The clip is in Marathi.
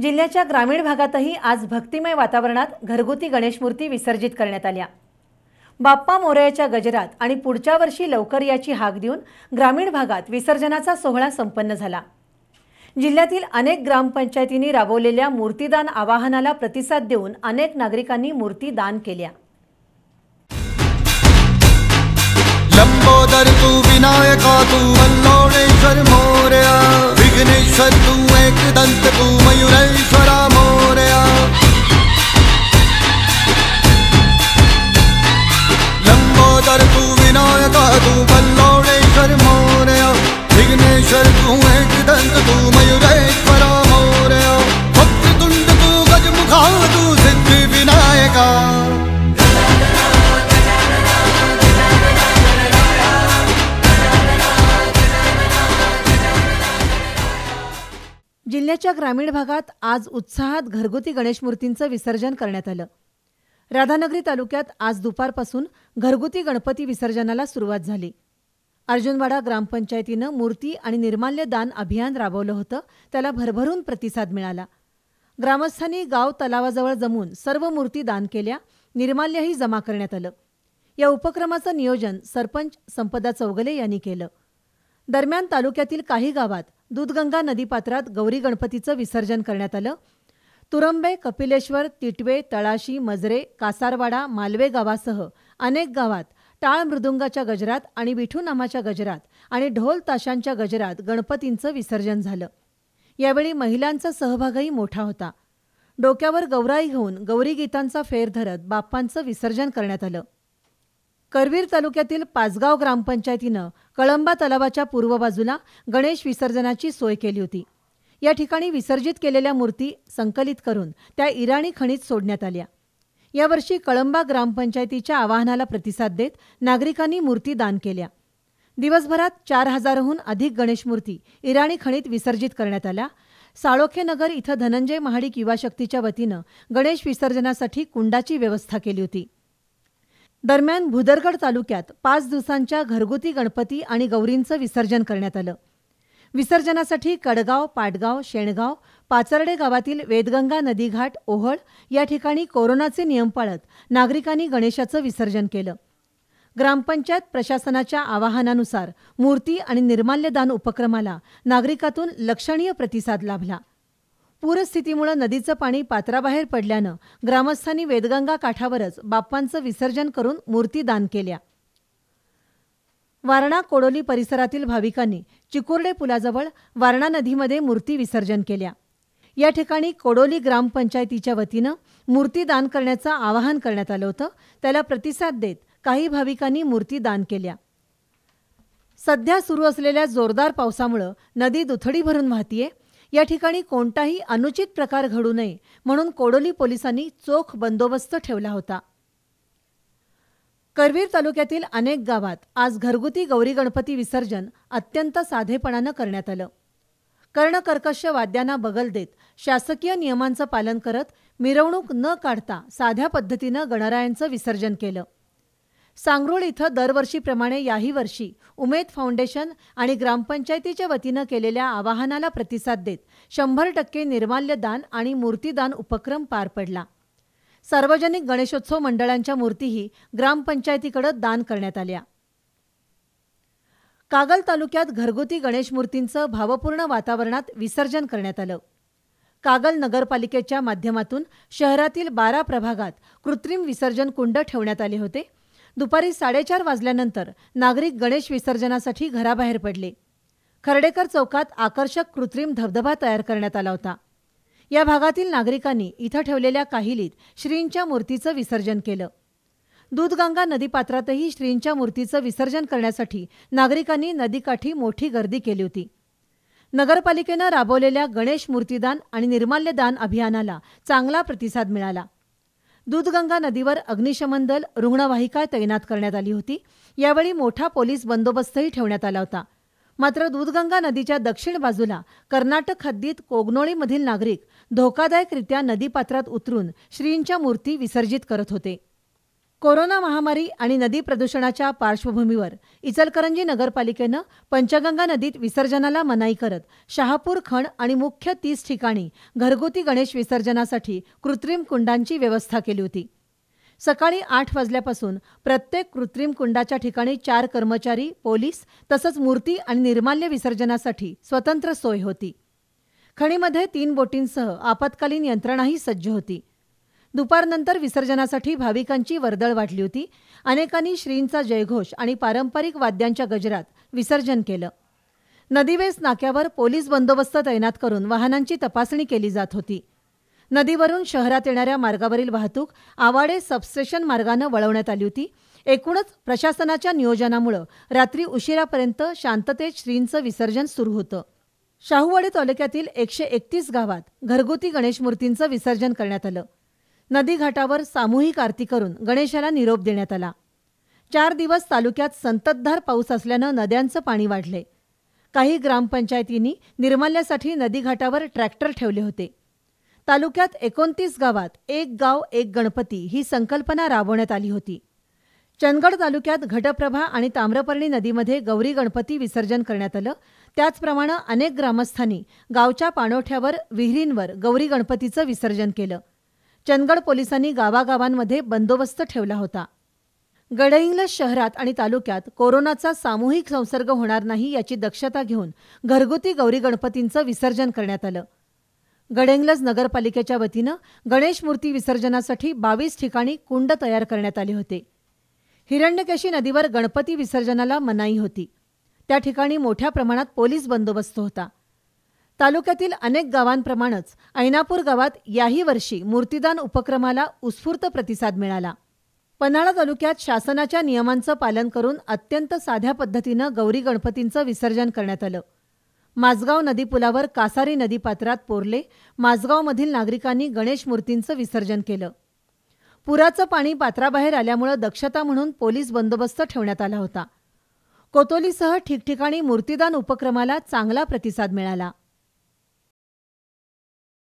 जिल्ह्याच्या ग्रामीण भागातही आज भक्तिमय वातावरणात घरगुती गणेशमूर्ती विसर्जित करण्यात आल्या बाप्पा मोरयाच्या गजरात आणि पुढच्या वर्षी लवकर याची हाक देऊन ग्रामीण भागात विसर्जनाचा सोहळा संपन्न झाला जिल्ह्यातील अनेक ग्रामपंचायतींनी राबवलेल्या मूर्तीदान आवाहनाला प्रतिसाद देऊन अनेक नागरिकांनी मूर्ती दान केल्या लंबोदर तू विनायका तू तू तू तू जिल्ह्याच्या ग्रामीण भागात आज उत्साहात घरगुती गणेश मूर्तींचं विसर्जन करण्यात आलं राधानगरी तालुक्यात आज दुपारपासून घरगुती गणपती विसर्जनाला सुरुवात झाली अर्जुनवाडा ग्रामपंचायतीनं मूर्ती आणि निर्माल्य दान अभियान राबवलं होतं त्याला भरभरून प्रतिसाद मिळाला ग्रामस्थांनी गाव तलावाजवळ जमून सर्व मूर्ती दान केल्या निर्माल्यही जमा करण्यात आलं या उपक्रमाचं नियोजन सरपंच संपदा चौगले यांनी केलं दरम्यान तालुक्यातील काही गावात दूधगंगा नदीपात्रात गौरी गणपतीचं विसर्जन करण्यात आलं तुरंबे कपिलेश्वर तिटवे तळाशी मजरे कासारवाडा मालवे गावासह अनेक गावात टाळ मृदुंगाच्या गजरात आणि विठू नामाच्या गजरात आणि ढोल ताशांच्या गजरात गणपतींचं विसर्जन झालं यावेळी महिलांचा सहभागही मोठा होता डोक्यावर गौराई घेऊन गौरी गीतांचा फेर धरत बाप्पांचं विसर्जन करण्यात आलं करवीर तालुक्यातील पाचगाव ग्रामपंचायतीनं कळंबा तलावाच्या पूर्व बाजूला गणेश विसर्जनाची सोय केली होती या ठिकाणी विसर्जित केलेल्या मूर्ती संकलित करून त्या इराणी खणीत सोडण्यात आल्या यावर्षी कळंबा ग्रामपंचायतीच्या आवाहनाला प्रतिसाद देत नागरिकांनी मूर्ती दान केल्या दिवसभरात चार हजारहून अधिक गणेश मूर्ती इराणी खणीत विसर्जित करण्यात आल्या साळोखेनगर इथं धनंजय महाडिक युवा शक्तीच्या वतीनं गणेश विसर्जनासाठी कुंडाची व्यवस्था केली होती दरम्यान भुदरगड तालुक्यात पाच दिवसांच्या घरगुती गणपती आणि गौरींचं विसर्जन करण्यात आलं विसर्जनासाठी कडगाव पाटगाव शेणगाव पाचर्डे गावातील वेदगंगा नदीघाट ओहळ या ठिकाणी कोरोनाचे नियम पाळत नागरिकांनी गणेशाचं विसर्जन केलं ग्रामपंचायत प्रशासनाच्या आवाहनानुसार मूर्ती आणि निर्माल्यदान उपक्रमाला नागरिकातून लक्षणीय प्रतिसाद लाभला पूरस्थितीमुळे नदीचं पाणी पात्राबाहेर पडल्यानं ग्रामस्थांनी वेदगंगा काठावरच बाप्पांचं विसर्जन करून मूर्ती दान केल्या वारणा कोडोली परिसरातील भाविकांनी चिकुर्डे पुलाजवळ वारणा नदीमध्ये मूर्ती विसर्जन केल्या या ठिकाणी कोडोली ग्रामपंचायतीच्या वतीनं मूर्ती दान करण्याचं आवाहन करण्यात आलं होतं त्याला प्रतिसाद देत काही भाविकांनी मूर्ती दान केल्या सध्या सुरू असलेल्या जोरदार पावसामुळं नदी दुथडी भरून वाहतीये या ठिकाणी कोणताही अनुचित प्रकार घडू नये म्हणून कोडोली पोलिसांनी चोख बंदोबस्त ठेवला होता करवीर तालुक्यातील अनेक गावात आज घरगुती गौरी गणपती विसर्जन अत्यंत साधेपणानं करण्यात आलं कर्णकर्कश वाद्यांना बगल देत शासकीय नियमांचं पालन करत मिरवणूक न काढता साध्या पद्धतीनं गणरायांचं विसर्जन केलं सांगरुळ इथं दरवर्षीप्रमाणे याही वर्षी उमेद फाउंडेशन आणि ग्रामपंचायतीच्या वतीनं केलेल्या आवाहनाला प्रतिसाद देत शंभर टक्के निर्माल्यदान आणि मूर्तीदान उपक्रम पार पडला सार्वजनिक गणेशोत्सव मंडळांच्या मूर्तीही ग्रामपंचायतीकडे दान करण्यात आल्या कागल तालुक्यात घरगुती गणेश मूर्तींचं भावपूर्ण वातावरणात विसर्जन करण्यात आलं कागल नगरपालिकेच्या माध्यमातून शहरातील बारा प्रभागात कृत्रिम विसर्जन कुंड ठेवण्यात आले होते दुपारी साडेचार वाजल्यानंतर नागरिक गणेश विसर्जनासाठी घराबाहेर पडले खर्डेकर चौकात आकर्षक कृत्रिम धबधबा तयार करण्यात आला होता या भागातील नागरिकांनी इथं ठेवलेल्या काहिलीत श्रींच्या मूर्तीचं विसर्जन केलं दूधगंगा नदीपात्रातही श्रींच्या मूर्तीचं विसर्जन करण्यासाठी नागरिकांनी नदीकाठी मोठी गर्दी केली होती नगरपालिकेनं राबवलेल्या गणेश मूर्तीदान आणि निर्माल्यदान अभियानाला चांगला प्रतिसाद मिळाला दूधगंगा नदीवर अग्निशमन दल रुग्णवाहिका तैनात करण्यात आली होती यावेळी मोठा पोलीस बंदोबस्तही ठेवण्यात आला होता मात्र दूधगंगा नदीच्या दक्षिण बाजूला कर्नाटक हद्दीत कोगनोळीमधील नागरिक धोकादायकरित्या नदीपात्रात उतरून श्रींच्या मूर्ती विसर्जित करत होते कोरोना महामारी आणि नदी प्रदूषणाच्या पार्श्वभूमीवर इचलकरंजी नगरपालिकेनं पंचगंगा नदीत विसर्जनाला मनाई करत शहापूर खण आणि मुख्य तीस ठिकाणी घरगुती गणेश विसर्जनासाठी कृत्रिम कुंडांची व्यवस्था केली होती सकाळी आठ वाजल्यापासून प्रत्येक कृत्रिम कुंडाच्या ठिकाणी चार कर्मचारी पोलीस तसंच मूर्ती आणि निर्माल्य विसर्जनासाठी स्वतंत्र सोय होती खणीमध्ये तीन बोटींसह आपत्कालीन यंत्रणाही सज्ज होती दुपारनंतर विसर्जनासाठी भाविकांची वर्दळ वाढली होती अनेकांनी श्रींचा जयघोष आणि पारंपरिक वाद्यांच्या गजरात विसर्जन केलं नदीवेस नाक्यावर पोलीस बंदोबस्त तैनात करून वाहनांची तपासणी केली जात होती नदीवरून शहरात येणाऱ्या मार्गावरील वाहतूक आवाडे सबस्टेशन मार्गानं वळवण्यात आली होती एकूणच प्रशासनाच्या नियोजनामुळं रात्री उशिरापर्यंत शांततेत श्रींचं विसर्जन सुरू होतं शाहूवाडी तालुक्यातील एकशे एकतीस गावात घरगुती गणेशमूर्तींचं विसर्जन करण्यात आलं नदी घाटावर सामूहिक आरती करून गणेशाला निरोप देण्यात आला चार दिवस तालुक्यात संततधार पाऊस असल्यानं नद्यांचं पाणी वाढले काही ग्रामपंचायतींनी निर्माल्यासाठी नदीघाटावर ट्रॅक्टर ठेवले होते तालुक्यात एकोणतीस गावात एक गाव एक गणपती ही संकल्पना राबवण्यात आली होती चंदगड तालुक्यात घटप्रभा आणि ताम्रपर्णी नदीमध्ये गौरी गणपती विसर्जन करण्यात आलं त्याचप्रमाणे अनेक ग्रामस्थांनी गावच्या पाणोठ्यावर विहिरींवर गौरी गणपतीचं विसर्जन केलं चंदगड पोलिसांनी गावागावांमध्ये बंदोबस्त ठेवला होता गडहिंग्लज शहरात आणि तालुक्यात कोरोनाचा सामूहिक संसर्ग होणार नाही याची दक्षता घेऊन घरगुती गौरी गणपतींचं विसर्जन करण्यात आलं गडेंगलज नगरपालिकेच्या वतीनं गणेश मूर्ती विसर्जनासाठी बावीस ठिकाणी कुंड तयार करण्यात आले होते हिरण्यकेशी नदीवर गणपती विसर्जनाला मनाई होती त्या ठिकाणी मोठ्या प्रमाणात पोलीस बंदोबस्त होता तालुक्यातील अनेक गावांप्रमाणेच ऐनापूर गावात याही वर्षी मूर्तीदान उपक्रमाला उत्स्फूर्त प्रतिसाद मिळाला पन्हाळा तालुक्यात शासनाच्या नियमांचं पालन करून अत्यंत साध्या पद्धतीनं गौरी गणपतींचं विसर्जन करण्यात आलं माझगाव पुलावर कासारी नदीपात्रात पोरले माझगावमधील नागरिकांनी गणेश मूर्तींचं विसर्जन केलं पुराचं पाणी पात्राबाहेर आल्यामुळं दक्षता म्हणून पोलीस बंदोबस्त ठेवण्यात आला होता कोतोलीसह ठिकठिकाणी मूर्तीदान उपक्रमाला चांगला प्रतिसाद मिळाला